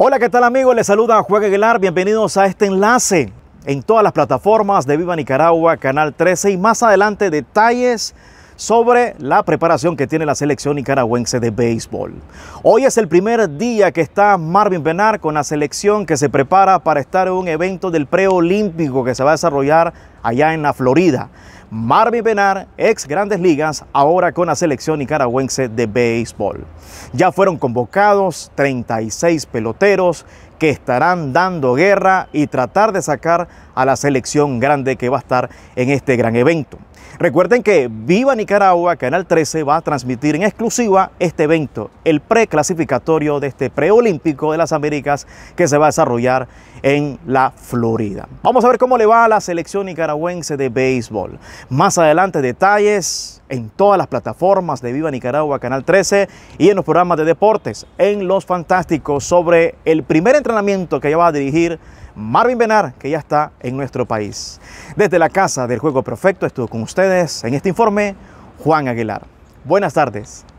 Hola, ¿qué tal amigos? Les saluda Juan Aguilar. Bienvenidos a este enlace en todas las plataformas de Viva Nicaragua, Canal 13 y más adelante detalles sobre la preparación que tiene la selección nicaragüense de béisbol. Hoy es el primer día que está Marvin Benar con la selección que se prepara para estar en un evento del preolímpico que se va a desarrollar allá en la Florida. Marvin Benar, ex Grandes Ligas, ahora con la selección nicaragüense de béisbol. Ya fueron convocados 36 peloteros que estarán dando guerra y tratar de sacar a la selección grande que va a estar en este gran evento. Recuerden que Viva Nicaragua, Canal 13, va a transmitir en exclusiva este evento, el preclasificatorio de este preolímpico de las Américas que se va a desarrollar en la Florida. Vamos a ver cómo le va a la selección nicaragüense de béisbol. Más adelante detalles en todas las plataformas de Viva Nicaragua, Canal 13 y en los programas de deportes, en Los Fantásticos, sobre el primer entrenamiento entrenamiento que ya va a dirigir Marvin Benar, que ya está en nuestro país. Desde la Casa del Juego Perfecto estuvo con ustedes en este informe Juan Aguilar. Buenas tardes.